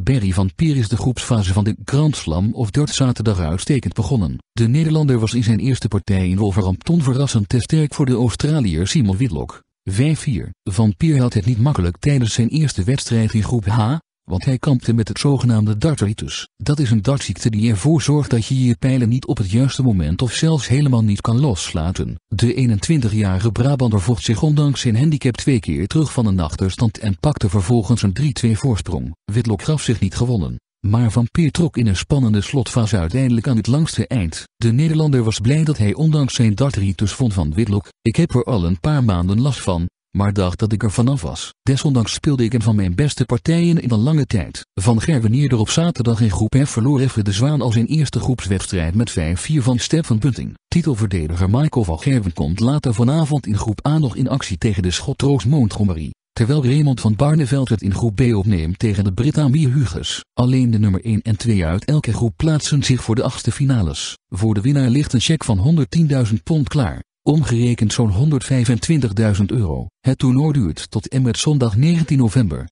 Berry van Pier is de groepsfase van de Grand Slam of Dort zaterdag uitstekend begonnen. De Nederlander was in zijn eerste partij in Wolverhampton verrassend te sterk voor de Australiër Simon Whitlock. 5-4. Van Pier had het niet makkelijk tijdens zijn eerste wedstrijd in groep H, want hij kampte met het zogenaamde dartritis. Dat is een dartziekte die ervoor zorgt dat je je pijlen niet op het juiste moment of zelfs helemaal niet kan loslaten. De 21-jarige Brabander vocht zich ondanks zijn handicap twee keer terug van een achterstand en pakte vervolgens een 3-2 voorsprong. Whitlock gaf zich niet gewonnen. Maar Van Peer trok in een spannende slotfase uiteindelijk aan het langste eind. De Nederlander was blij dat hij ondanks zijn dartritis vond van Whitlock. Ik heb er al een paar maanden last van, maar dacht dat ik er vanaf was. Desondanks speelde ik een van mijn beste partijen in een lange tijd. Van Gerwenier op zaterdag in groep F verloor even de Zwaan als in eerste groepswedstrijd met 5-4 van Stefan Bunting. Titelverdediger Michael van Gerwen komt later vanavond in groep A nog in actie tegen de Schot Montgomery terwijl Raymond van Barneveld het in groep B opneemt tegen de Brit Amir Huges. Alleen de nummer 1 en 2 uit elke groep plaatsen zich voor de achtste finales. Voor de winnaar ligt een cheque van 110.000 pond klaar omgerekend zo'n 125.000 euro. Het toernooi duurt tot en met zondag 19 november.